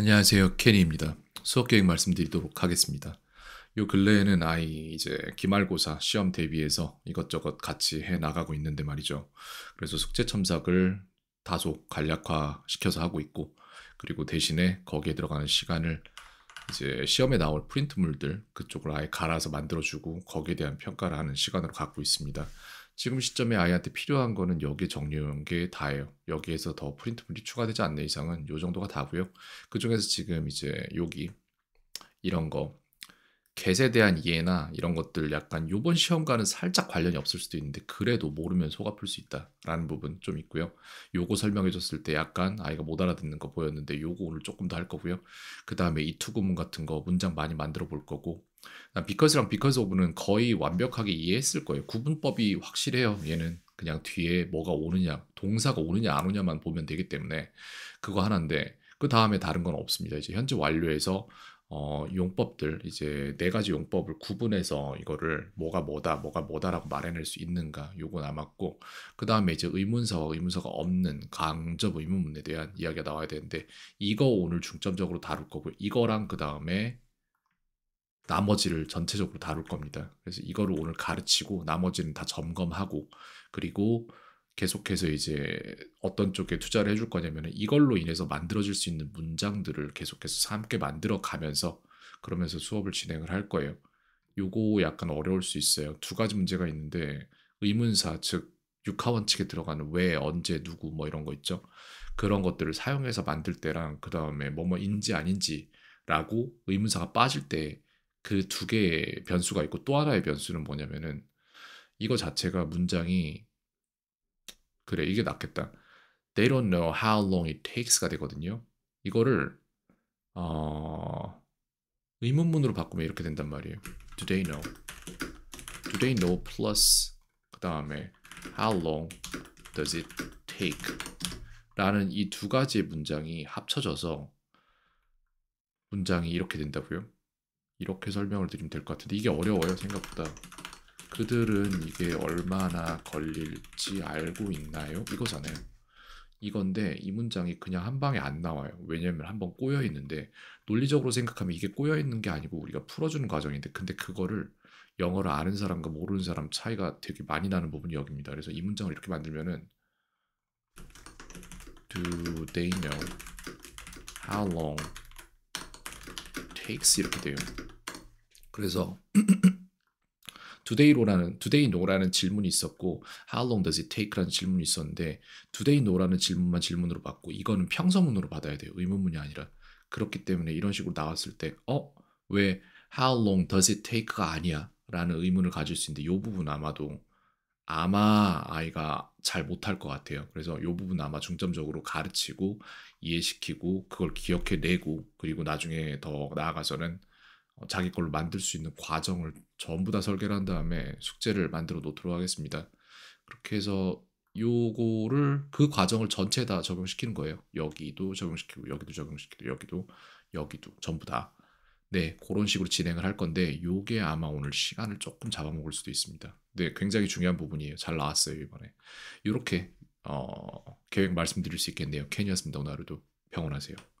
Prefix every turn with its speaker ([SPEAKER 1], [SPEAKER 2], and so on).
[SPEAKER 1] 안녕하세요. 케니입니다. 수업 계획 말씀드리도록 하겠습니다. 요 근래에는 아이 이제 기말고사 시험 대비해서 이것저것 같이 해 나가고 있는데 말이죠. 그래서 숙제 첨삭을 다소 간략화 시켜서 하고 있고 그리고 대신에 거기에 들어가는 시간을 이제 시험에 나올 프린트물들 그쪽을 아예 갈아서 만들어주고 거기에 대한 평가를 하는 시간으로 갖고 있습니다. 지금 시점에 아이한테 필요한 거는 여기 정리한 게 다예요. 여기에서 더 프린트물이 추가되지 않는 이상은 이 정도가 다고요. 그 중에서 지금 이제 여기 이런 거 겟에 대한 이해나 이런 것들 약간 요번 시험과는 살짝 관련이 없을 수도 있는데 그래도 모르면 속 아플 수 있다라는 부분 좀 있고요. 요거 설명해 줬을 때 약간 아이가 못 알아듣는 거 보였는데 요거 오늘 조금 더 할 거고요. 그다음에 이 투구문 같은 거 문장 많이 만들어 볼 거고 비커스랑 비커스 오브는 거의 완벽하게 이해했을 거예요. 구분법이 확실해요. 얘는 그냥 뒤에 뭐가 오느냐, 동사가 오느냐 안 오냐만 보면 되기 때문에 그거 하나인데 그 다음에 다른 건 없습니다. 이제 현재 완료해서 어, 용법들 이제 네 가지 용법을 구분해서 이거를 뭐가 뭐다 뭐가 뭐다라고 말해낼 수 있는가 요거 남았고 그 다음에 이제 의문서와 의문서가 없는 강점 의문문에 대한 이야기가 나와야 되는데 이거 오늘 중점적으로 다룰 거고 요 이거랑 그 다음에 나머지를 전체적으로 다룰 겁니다. 그래서 이거를 오늘 가르치고 나머지는 다 점검하고 그리고 계속해서 이제 어떤 쪽에 투자를 해줄 거냐면 이걸로 인해서 만들어질 수 있는 문장들을 계속해서 함께 만들어 가면서 그러면서 수업을 진행을 할 거예요. 요거 약간 어려울 수 있어요. 두 가지 문제가 있는데 의문사 즉 육하원 칙에 들어가는 왜 언제 누구 뭐 이런 거 있죠. 그런 것들을 사용해서 만들 때랑 그 다음에 뭐뭐인지 아닌지라고 의문사가 빠질 때 그 두 개의 변수가 있고 또 하나의 변수는 뭐냐면은 이거 자체가 문장이 그래 이게 낫겠다. They don't know how long it takes가 되거든요. 이거를 어, 의문문으로 바꾸면 이렇게 된단 말이에요. Do they know? Do they know plus 그 다음에 how long does it take? 라는 이 두 가지의 문장이 합쳐져서 문장이 이렇게 된다고요. 이렇게 설명을 드리면 될 것 같은데 이게 어려워요 생각보다. 그들은 이게 얼마나 걸릴지 알고 있나요? 이거잖아요. 이건데 이 문장이 그냥 한 방에 안 나와요. 왜냐면 한번 꼬여 있는데 논리적으로 생각하면 이게 꼬여 있는 게 아니고 우리가 풀어주는 과정인데 근데 그거를 영어를 아는 사람과 모르는 사람 차이가 되게 많이 나는 부분이 여기입니다. 그래서 이 문장을 이렇게 만들면은 Do they know how long takes 이렇게 돼요. 그래서 today-로라는 today no라는 질문이 있었고 how long does it take라는 질문이 있었는데 today no라는 질문만 질문으로 받고 이거는 평서문으로 받아야 돼요. 의문문이 아니라. 그렇기 때문에 이런 식으로 나왔을 때 어? 왜 how long does it take가 아니야? 라는 의문을 가질 수 있는데 이 부분 아마도 아마 아이가 잘 못할 것 같아요. 그래서 이 부분 아마 중점적으로 가르치고 이해시키고 그걸 기억해내고 그리고 나중에 더 나아가서는 어, 자기 걸로 만들 수 있는 과정을 전부 다 설계를 한 다음에 숙제를 만들어 놓도록 하겠습니다. 그렇게 해서 요거를 그 과정을 전체 다 적용시키는 거예요. 여기도 적용시키고 여기도 적용시키고 여기도 여기도 전부 다. 네, 그런 식으로 진행을 할 건데 요게 아마 오늘 시간을 조금 잡아먹을 수도 있습니다. 네, 굉장히 중요한 부분이에요. 잘 나왔어요, 이번에. 이렇게 어, 계획 말씀드릴 수 있겠네요. 케니였습니다. 오늘 하루도 평온하세요.